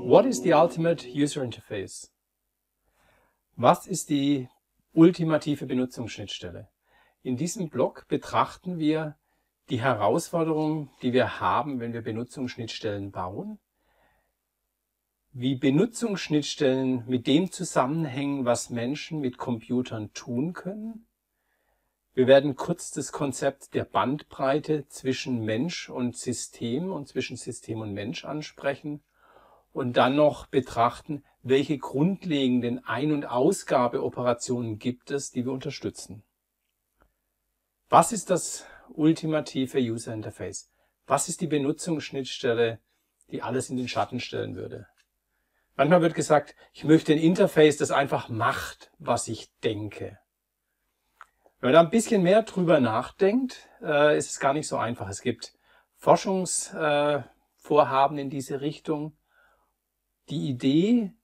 What is the ultimate user interface? Was ist die ultimative Benutzungsschnittstelle? In diesem Blog betrachten wir die Herausforderungen, die wir haben, wenn wir Benutzungsschnittstellen bauen, wie Benutzungsschnittstellen mit dem zusammenhängen, was Menschen mit Computern tun können wir werden kurz das Konzept der Bandbreite zwischen Mensch und System und zwischen System und Mensch ansprechen und dann noch betrachten, welche grundlegenden Ein und Ausgabeoperationen gibt es, die wir unterstützen. Was ist das ultimative User Interface? Was ist die Benutzungsschnittstelle, die alles in den Schatten stellen würde? Manchmal wird gesagt, ich möchte ein Interface, das einfach macht, was ich denke. Wenn man da ein bisschen mehr drüber nachdenkt, äh, ist es gar nicht so einfach. Es gibt Forschungsvorhaben äh, in diese Richtung. Die Idee,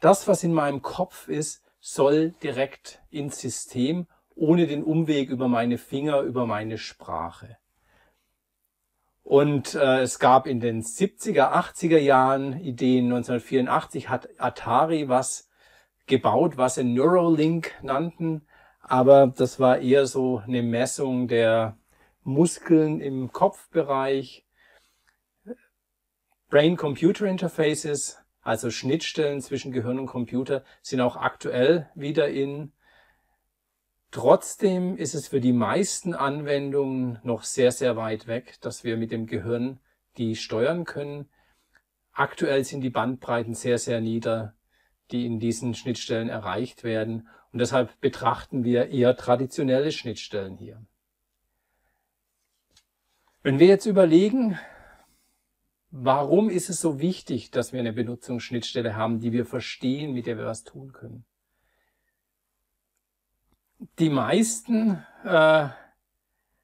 das, was in meinem Kopf ist, soll direkt ins System, ohne den Umweg über meine Finger, über meine Sprache. Und äh, es gab in den 70er, 80er Jahren Ideen. 1984 hat Atari was gebaut, was sie Neuralink nannten. Aber das war eher so eine Messung der Muskeln im Kopfbereich. Brain-Computer-Interfaces, also Schnittstellen zwischen Gehirn und Computer, sind auch aktuell wieder in. Trotzdem ist es für die meisten Anwendungen noch sehr, sehr weit weg, dass wir mit dem Gehirn die steuern können. Aktuell sind die Bandbreiten sehr, sehr nieder die in diesen Schnittstellen erreicht werden. Und deshalb betrachten wir eher traditionelle Schnittstellen hier. Wenn wir jetzt überlegen, warum ist es so wichtig, dass wir eine Benutzungsschnittstelle haben, die wir verstehen, mit der wir was tun können? Die meisten äh,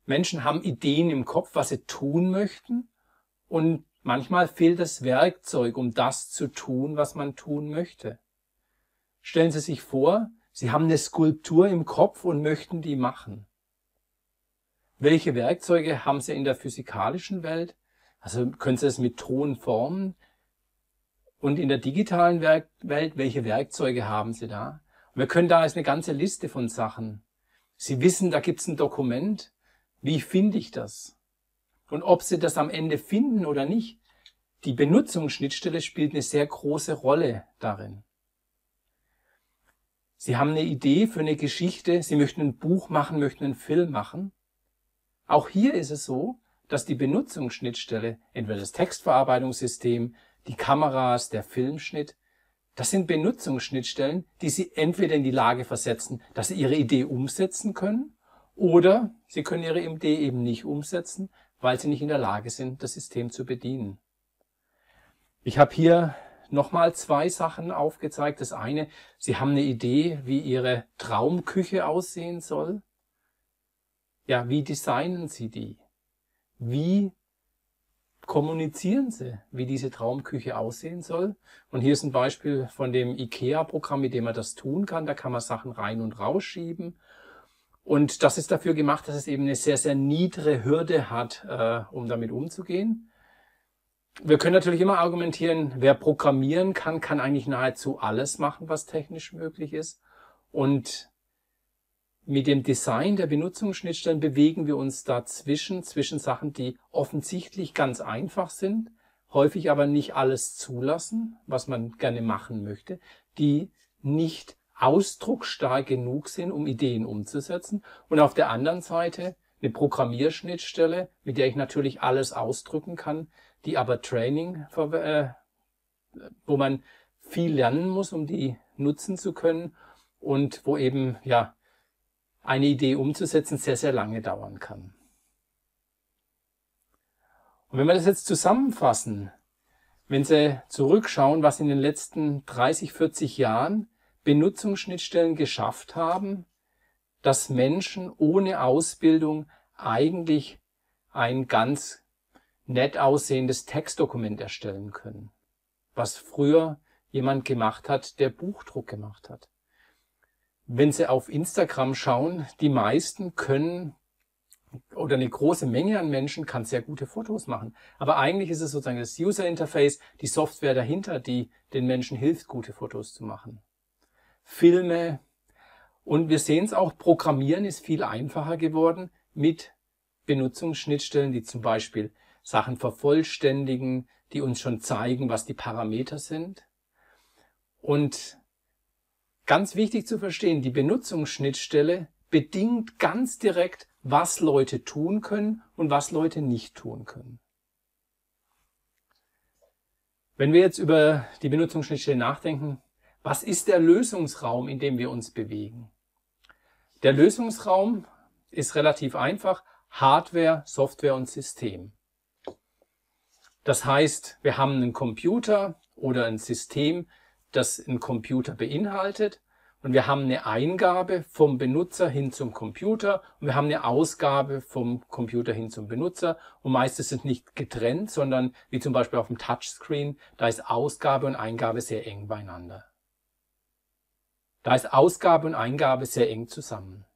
Menschen haben Ideen im Kopf, was sie tun möchten und manchmal fehlt das Werkzeug, um das zu tun, was man tun möchte. Stellen Sie sich vor, Sie haben eine Skulptur im Kopf und möchten die machen. Welche Werkzeuge haben Sie in der physikalischen Welt? Also können Sie es mit Ton formen? Und in der digitalen Werk Welt, welche Werkzeuge haben Sie da? Und wir können da jetzt eine ganze Liste von Sachen. Sie wissen, da gibt es ein Dokument. Wie finde ich das? Und ob Sie das am Ende finden oder nicht, die Benutzungsschnittstelle spielt eine sehr große Rolle darin. Sie haben eine Idee für eine Geschichte, Sie möchten ein Buch machen, möchten einen Film machen. Auch hier ist es so, dass die Benutzungsschnittstelle, entweder das Textverarbeitungssystem, die Kameras, der Filmschnitt, das sind Benutzungsschnittstellen, die Sie entweder in die Lage versetzen, dass Sie Ihre Idee umsetzen können, oder Sie können Ihre Idee eben nicht umsetzen, weil Sie nicht in der Lage sind, das System zu bedienen. Ich habe hier nochmal zwei Sachen aufgezeigt. Das eine, Sie haben eine Idee, wie Ihre Traumküche aussehen soll. Ja, wie designen Sie die? Wie kommunizieren Sie, wie diese Traumküche aussehen soll? Und hier ist ein Beispiel von dem IKEA-Programm, mit dem man das tun kann. Da kann man Sachen rein und rausschieben. Und das ist dafür gemacht, dass es eben eine sehr, sehr niedere Hürde hat, äh, um damit umzugehen wir können natürlich immer argumentieren, wer programmieren kann, kann eigentlich nahezu alles machen, was technisch möglich ist. Und mit dem Design der Benutzungsschnittstellen bewegen wir uns dazwischen, zwischen Sachen, die offensichtlich ganz einfach sind, häufig aber nicht alles zulassen, was man gerne machen möchte, die nicht ausdrucksstark genug sind, um Ideen umzusetzen. Und auf der anderen Seite eine Programmierschnittstelle, mit der ich natürlich alles ausdrücken kann, die aber Training, äh, wo man viel lernen muss, um die nutzen zu können und wo eben ja eine Idee umzusetzen sehr, sehr lange dauern kann. Und wenn wir das jetzt zusammenfassen, wenn Sie zurückschauen, was in den letzten 30, 40 Jahren Benutzungsschnittstellen geschafft haben, dass Menschen ohne Ausbildung eigentlich ein ganz nett aussehendes Textdokument erstellen können, was früher jemand gemacht hat, der Buchdruck gemacht hat. Wenn Sie auf Instagram schauen, die meisten können oder eine große Menge an Menschen kann sehr gute Fotos machen. Aber eigentlich ist es sozusagen das User Interface, die Software dahinter, die den Menschen hilft, gute Fotos zu machen. Filme. Und wir sehen es auch, Programmieren ist viel einfacher geworden mit Benutzungsschnittstellen, die zum Beispiel Sachen vervollständigen, die uns schon zeigen, was die Parameter sind. Und ganz wichtig zu verstehen, die Benutzungsschnittstelle bedingt ganz direkt, was Leute tun können und was Leute nicht tun können. Wenn wir jetzt über die Benutzungsschnittstelle nachdenken, was ist der Lösungsraum, in dem wir uns bewegen? Der Lösungsraum ist relativ einfach. Hardware, Software und System. Das heißt, wir haben einen Computer oder ein System, das einen Computer beinhaltet und wir haben eine Eingabe vom Benutzer hin zum Computer und wir haben eine Ausgabe vom Computer hin zum Benutzer und meistens sind nicht getrennt, sondern wie zum Beispiel auf dem Touchscreen, da ist Ausgabe und Eingabe sehr eng beieinander. Da ist Ausgabe und Eingabe sehr eng zusammen.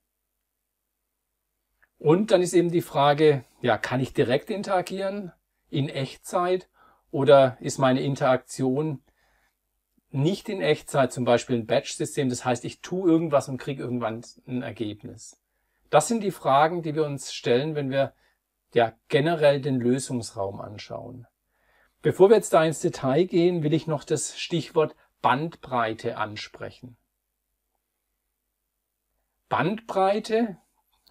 Und dann ist eben die Frage, ja, kann ich direkt interagieren in Echtzeit oder ist meine Interaktion nicht in Echtzeit, zum Beispiel ein Batch-System, das heißt, ich tue irgendwas und kriege irgendwann ein Ergebnis. Das sind die Fragen, die wir uns stellen, wenn wir ja generell den Lösungsraum anschauen. Bevor wir jetzt da ins Detail gehen, will ich noch das Stichwort Bandbreite ansprechen. Bandbreite,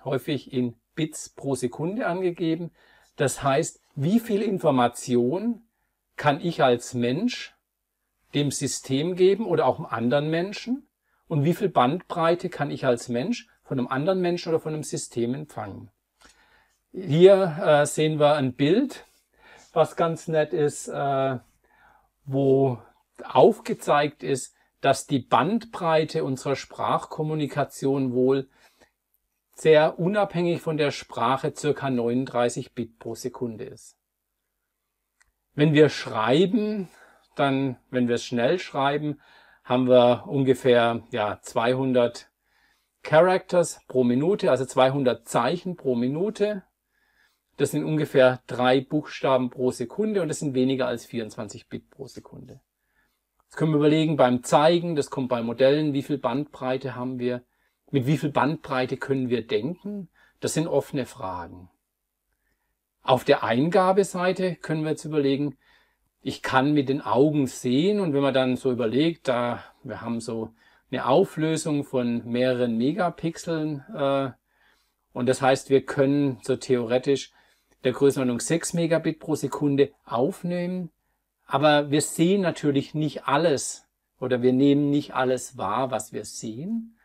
häufig in Bits pro Sekunde angegeben, das heißt, wie viel Information kann ich als Mensch dem System geben oder auch anderen Menschen und wie viel Bandbreite kann ich als Mensch von einem anderen Menschen oder von einem System empfangen. Hier äh, sehen wir ein Bild, was ganz nett ist, äh, wo aufgezeigt ist, dass die Bandbreite unserer Sprachkommunikation wohl sehr unabhängig von der Sprache ca. 39 Bit pro Sekunde ist. Wenn wir schreiben, dann, wenn wir es schnell schreiben, haben wir ungefähr ja, 200 Characters pro Minute, also 200 Zeichen pro Minute. Das sind ungefähr drei Buchstaben pro Sekunde und das sind weniger als 24 Bit pro Sekunde. Jetzt können wir überlegen, beim Zeigen, das kommt bei Modellen, wie viel Bandbreite haben wir. Mit wie viel Bandbreite können wir denken? Das sind offene Fragen. Auf der Eingabeseite können wir jetzt überlegen, ich kann mit den Augen sehen und wenn man dann so überlegt, da wir haben so eine Auflösung von mehreren Megapixeln äh, und das heißt, wir können so theoretisch der Größenordnung 6 Megabit pro Sekunde aufnehmen, aber wir sehen natürlich nicht alles oder wir nehmen nicht alles wahr, was wir sehen.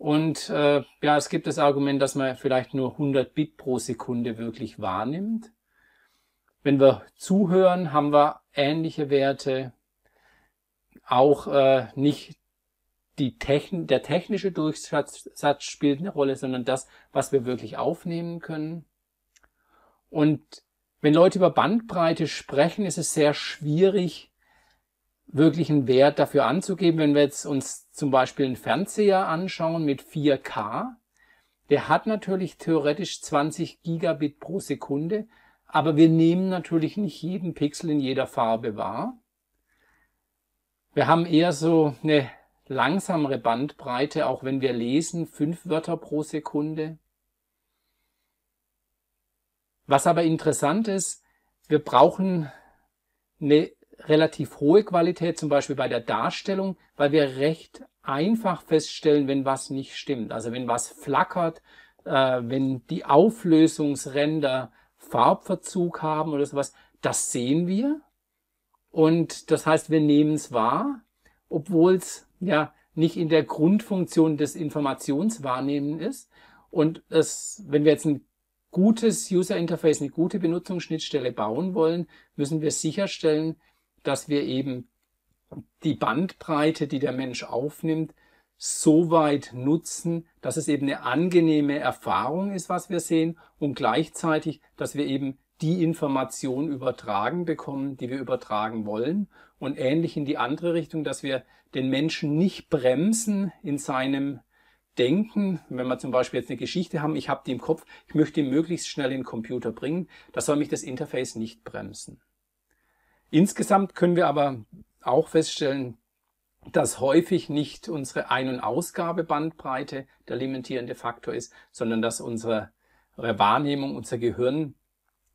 Und äh, ja, es gibt das Argument, dass man vielleicht nur 100 Bit pro Sekunde wirklich wahrnimmt. Wenn wir zuhören, haben wir ähnliche Werte. Auch äh, nicht die Techn der technische Durchsatz spielt eine Rolle, sondern das, was wir wirklich aufnehmen können. Und wenn Leute über Bandbreite sprechen, ist es sehr schwierig, wirklichen Wert dafür anzugeben. Wenn wir jetzt uns zum Beispiel einen Fernseher anschauen mit 4K, der hat natürlich theoretisch 20 Gigabit pro Sekunde, aber wir nehmen natürlich nicht jeden Pixel in jeder Farbe wahr. Wir haben eher so eine langsamere Bandbreite, auch wenn wir lesen, fünf Wörter pro Sekunde. Was aber interessant ist, wir brauchen eine relativ hohe Qualität, zum Beispiel bei der Darstellung, weil wir recht einfach feststellen, wenn was nicht stimmt. Also wenn was flackert, äh, wenn die Auflösungsränder Farbverzug haben oder sowas, das sehen wir. Und das heißt, wir nehmen es wahr, obwohl es ja nicht in der Grundfunktion des Informationswahrnehmen ist. Und es, wenn wir jetzt ein gutes User Interface, eine gute Benutzungsschnittstelle bauen wollen, müssen wir sicherstellen, dass wir eben die Bandbreite, die der Mensch aufnimmt, so weit nutzen, dass es eben eine angenehme Erfahrung ist, was wir sehen, und gleichzeitig, dass wir eben die Information übertragen bekommen, die wir übertragen wollen, und ähnlich in die andere Richtung, dass wir den Menschen nicht bremsen in seinem Denken, wenn wir zum Beispiel jetzt eine Geschichte haben, ich habe die im Kopf, ich möchte die möglichst schnell in den Computer bringen, da soll mich das Interface nicht bremsen. Insgesamt können wir aber auch feststellen, dass häufig nicht unsere Ein- und Ausgabebandbreite der limitierende Faktor ist, sondern dass unsere Wahrnehmung, unser Gehirn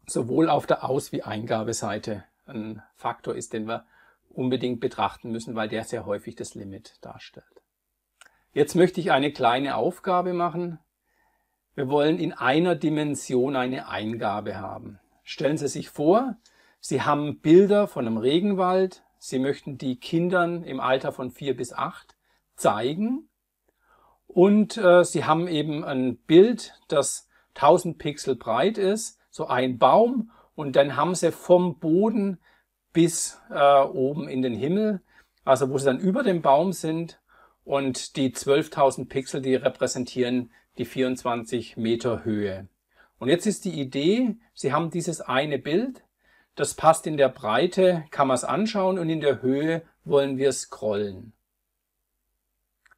sowohl auf der Aus- wie Eingabeseite ein Faktor ist, den wir unbedingt betrachten müssen, weil der sehr häufig das Limit darstellt. Jetzt möchte ich eine kleine Aufgabe machen. Wir wollen in einer Dimension eine Eingabe haben. Stellen Sie sich vor, Sie haben Bilder von einem Regenwald, Sie möchten die Kindern im Alter von vier bis acht zeigen und äh, Sie haben eben ein Bild, das 1000 Pixel breit ist, so ein Baum und dann haben Sie vom Boden bis äh, oben in den Himmel, also wo Sie dann über dem Baum sind und die 12.000 Pixel, die repräsentieren die 24 Meter Höhe. Und jetzt ist die Idee, Sie haben dieses eine Bild, das passt in der Breite, kann man es anschauen und in der Höhe wollen wir scrollen.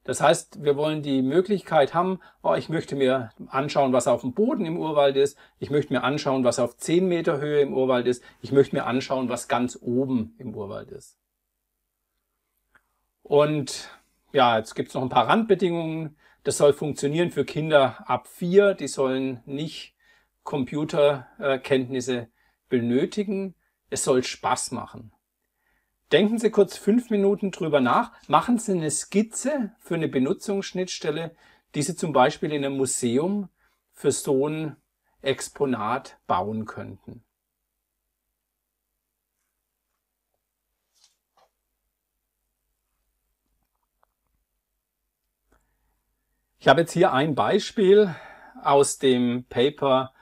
Das heißt, wir wollen die Möglichkeit haben, oh, ich möchte mir anschauen, was auf dem Boden im Urwald ist, ich möchte mir anschauen, was auf 10 Meter Höhe im Urwald ist, ich möchte mir anschauen, was ganz oben im Urwald ist. Und ja, jetzt gibt es noch ein paar Randbedingungen. Das soll funktionieren für Kinder ab vier. Die sollen nicht Computerkenntnisse benötigen, es soll Spaß machen. Denken Sie kurz fünf Minuten drüber nach, machen Sie eine Skizze für eine Benutzungsschnittstelle, die Sie zum Beispiel in einem Museum für so ein Exponat bauen könnten. Ich habe jetzt hier ein Beispiel aus dem Paper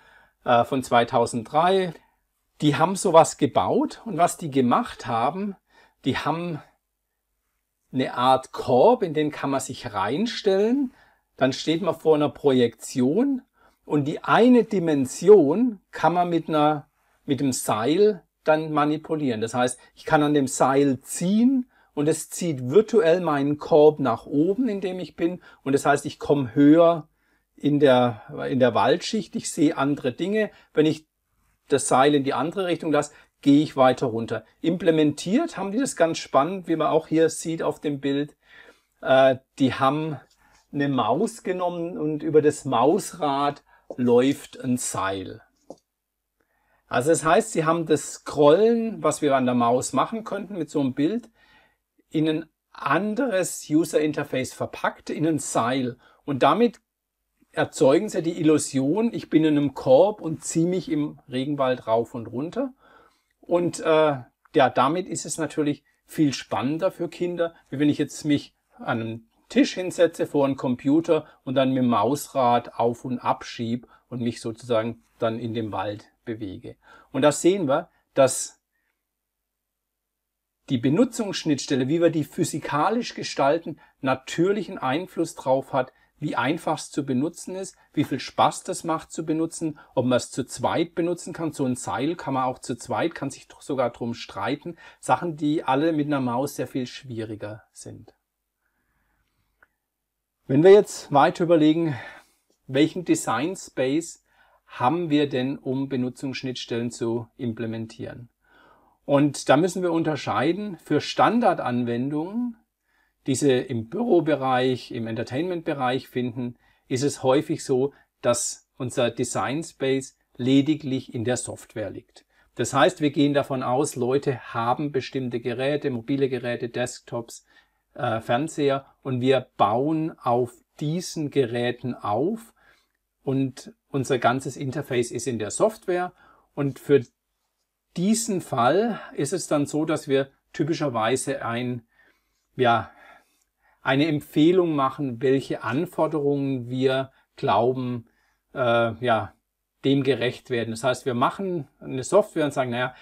äh, von 2003, die haben sowas gebaut und was die gemacht haben, die haben eine Art Korb, in den kann man sich reinstellen, dann steht man vor einer Projektion und die eine Dimension kann man mit einer, mit dem Seil dann manipulieren. Das heißt, ich kann an dem Seil ziehen und es zieht virtuell meinen Korb nach oben, in dem ich bin. Und das heißt, ich komme höher in der, in der Waldschicht, ich sehe andere Dinge. Wenn ich das Seil in die andere Richtung lasse, gehe ich weiter runter. Implementiert haben die das ganz spannend, wie man auch hier sieht auf dem Bild. Äh, die haben eine Maus genommen und über das Mausrad läuft ein Seil. Also das heißt, sie haben das Scrollen, was wir an der Maus machen könnten mit so einem Bild, in ein anderes User Interface verpackt, in ein Seil. Und damit erzeugen sie die Illusion, ich bin in einem Korb und ziehe mich im Regenwald rauf und runter. Und äh, ja, damit ist es natürlich viel spannender für Kinder, wie wenn ich jetzt mich an einen Tisch hinsetze vor einen Computer und dann mit dem Mausrad auf und ab schieb und mich sozusagen dann in dem Wald bewege. Und da sehen wir, dass die Benutzungsschnittstelle, wie wir die physikalisch gestalten, natürlichen Einfluss drauf hat, wie einfach es zu benutzen ist, wie viel Spaß das macht zu benutzen, ob man es zu zweit benutzen kann. So ein Seil kann man auch zu zweit, kann sich sogar drum streiten. Sachen, die alle mit einer Maus sehr viel schwieriger sind. Wenn wir jetzt weiter überlegen, welchen Design Space haben wir denn, um Benutzungsschnittstellen zu implementieren? Und da müssen wir unterscheiden für Standardanwendungen, diese im Bürobereich, im Entertainment-Bereich finden, ist es häufig so, dass unser Design Space lediglich in der Software liegt. Das heißt, wir gehen davon aus, Leute haben bestimmte Geräte, mobile Geräte, Desktops, äh, Fernseher und wir bauen auf diesen Geräten auf und unser ganzes Interface ist in der Software und für diesen Fall ist es dann so, dass wir typischerweise ein ja, eine Empfehlung machen, welche Anforderungen wir glauben, äh, ja, dem gerecht werden. Das heißt, wir machen eine Software und sagen, naja,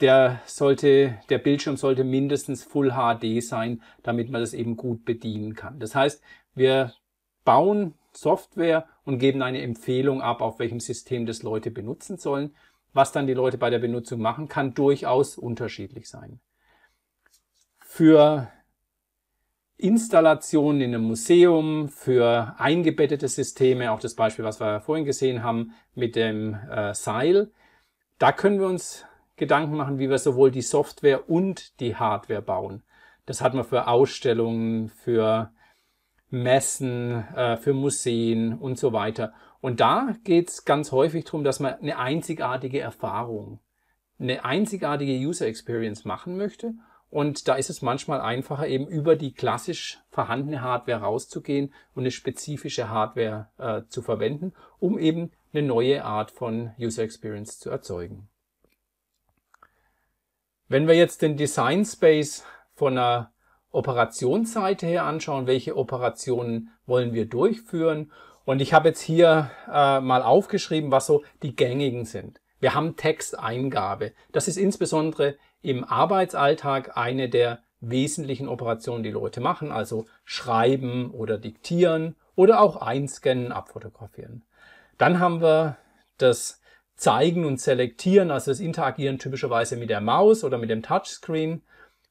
der sollte, der Bildschirm sollte mindestens Full HD sein, damit man das eben gut bedienen kann. Das heißt, wir bauen Software und geben eine Empfehlung ab, auf welchem System das Leute benutzen sollen. Was dann die Leute bei der Benutzung machen, kann durchaus unterschiedlich sein. Für Installationen in einem Museum für eingebettete Systeme, auch das Beispiel, was wir vorhin gesehen haben mit dem äh, Seil. Da können wir uns Gedanken machen, wie wir sowohl die Software und die Hardware bauen. Das hat man für Ausstellungen, für Messen, äh, für Museen und so weiter. Und da geht es ganz häufig darum, dass man eine einzigartige Erfahrung, eine einzigartige User Experience machen möchte und da ist es manchmal einfacher, eben über die klassisch vorhandene Hardware rauszugehen und eine spezifische Hardware äh, zu verwenden, um eben eine neue Art von User Experience zu erzeugen. Wenn wir jetzt den Design Space von einer Operationsseite her anschauen, welche Operationen wollen wir durchführen? Und ich habe jetzt hier äh, mal aufgeschrieben, was so die gängigen sind. Wir haben Texteingabe. Das ist insbesondere im Arbeitsalltag eine der wesentlichen Operationen, die Leute machen, also schreiben oder diktieren oder auch einscannen, abfotografieren. Dann haben wir das Zeigen und Selektieren, also das Interagieren typischerweise mit der Maus oder mit dem Touchscreen,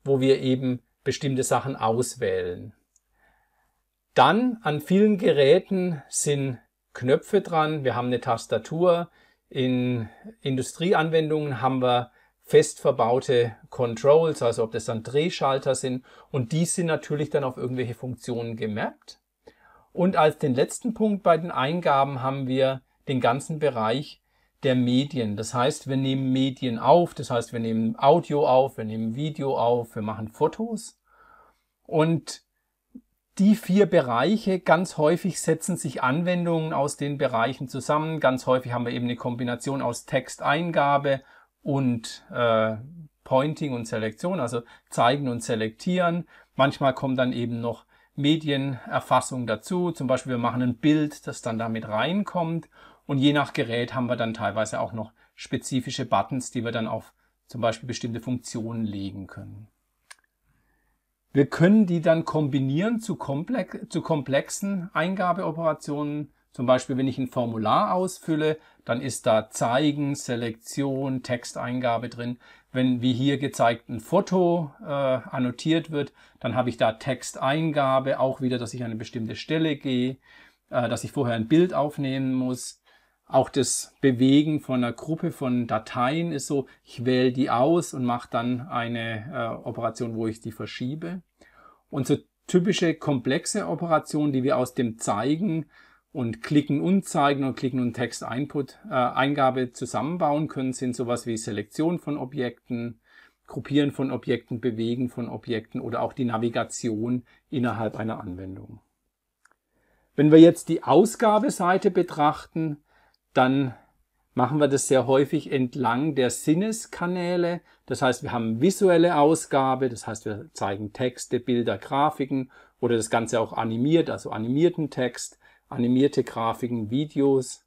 wo wir eben bestimmte Sachen auswählen. Dann an vielen Geräten sind Knöpfe dran. Wir haben eine Tastatur. In Industrieanwendungen haben wir fest verbaute Controls, also ob das dann Drehschalter sind und die sind natürlich dann auf irgendwelche Funktionen gemappt. Und als den letzten Punkt bei den Eingaben haben wir den ganzen Bereich der Medien. Das heißt, wir nehmen Medien auf, das heißt, wir nehmen Audio auf, wir nehmen Video auf, wir machen Fotos. Und die vier Bereiche, ganz häufig setzen sich Anwendungen aus den Bereichen zusammen. Ganz häufig haben wir eben eine Kombination aus Texteingabe und äh, Pointing und Selektion, also zeigen und selektieren. Manchmal kommen dann eben noch Medienerfassung dazu. Zum Beispiel wir machen ein Bild, das dann damit reinkommt. Und je nach Gerät haben wir dann teilweise auch noch spezifische Buttons, die wir dann auf zum Beispiel bestimmte Funktionen legen können. Wir können die dann kombinieren zu, komplex, zu komplexen Eingabeoperationen zum Beispiel, wenn ich ein Formular ausfülle, dann ist da Zeigen, Selektion, Texteingabe drin. Wenn wie hier gezeigt ein Foto äh, annotiert wird, dann habe ich da Texteingabe, auch wieder, dass ich an eine bestimmte Stelle gehe, äh, dass ich vorher ein Bild aufnehmen muss. Auch das Bewegen von einer Gruppe von Dateien ist so, ich wähle die aus und mache dann eine äh, Operation, wo ich die verschiebe. Und so typische komplexe Operationen, die wir aus dem Zeigen und Klicken und Zeigen und Klicken und Text Input äh, Eingabe zusammenbauen können, sind sowas wie Selektion von Objekten, Gruppieren von Objekten, Bewegen von Objekten oder auch die Navigation innerhalb einer Anwendung. Wenn wir jetzt die Ausgabeseite betrachten, dann machen wir das sehr häufig entlang der Sinneskanäle. Das heißt, wir haben visuelle Ausgabe, das heißt, wir zeigen Texte, Bilder, Grafiken oder das Ganze auch animiert, also animierten Text animierte Grafiken, Videos.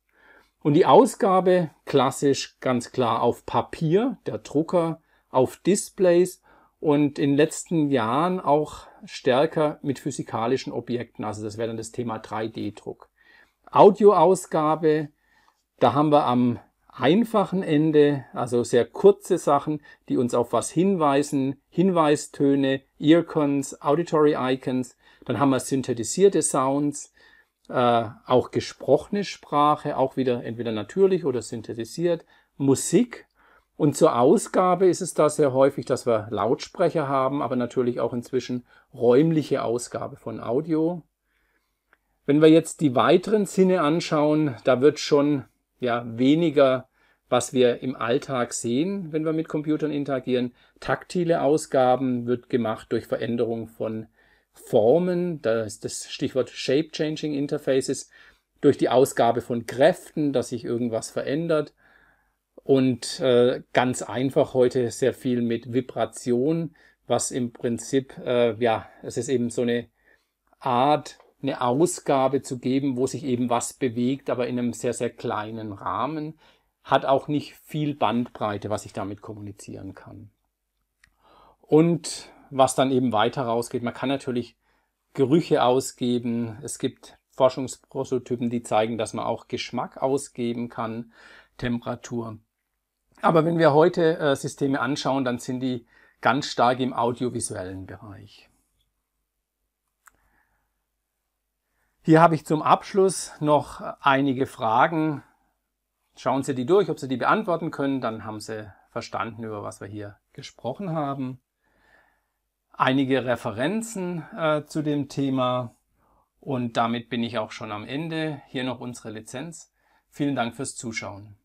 Und die Ausgabe klassisch ganz klar auf Papier, der Drucker, auf Displays und in den letzten Jahren auch stärker mit physikalischen Objekten. Also das wäre dann das Thema 3D-Druck. Audioausgabe, da haben wir am einfachen Ende, also sehr kurze Sachen, die uns auf was hinweisen, Hinweistöne, Earcons, Auditory Icons, dann haben wir synthetisierte Sounds, äh, auch gesprochene Sprache, auch wieder entweder natürlich oder synthetisiert, Musik. Und zur Ausgabe ist es da sehr häufig, dass wir Lautsprecher haben, aber natürlich auch inzwischen räumliche Ausgabe von Audio. Wenn wir jetzt die weiteren Sinne anschauen, da wird schon ja weniger, was wir im Alltag sehen, wenn wir mit Computern interagieren. Taktile Ausgaben wird gemacht durch Veränderung von Formen, da ist das Stichwort Shape Changing Interfaces, durch die Ausgabe von Kräften, dass sich irgendwas verändert. Und äh, ganz einfach heute sehr viel mit Vibration, was im Prinzip, äh, ja, es ist eben so eine Art, eine Ausgabe zu geben, wo sich eben was bewegt, aber in einem sehr, sehr kleinen Rahmen. Hat auch nicht viel Bandbreite, was ich damit kommunizieren kann. Und was dann eben weiter rausgeht. Man kann natürlich Gerüche ausgeben. Es gibt Forschungsprototypen, die zeigen, dass man auch Geschmack ausgeben kann, Temperatur. Aber wenn wir heute äh, Systeme anschauen, dann sind die ganz stark im audiovisuellen Bereich. Hier habe ich zum Abschluss noch einige Fragen. Schauen Sie die durch, ob Sie die beantworten können, dann haben Sie verstanden, über was wir hier gesprochen haben einige Referenzen äh, zu dem Thema und damit bin ich auch schon am Ende. Hier noch unsere Lizenz. Vielen Dank fürs Zuschauen.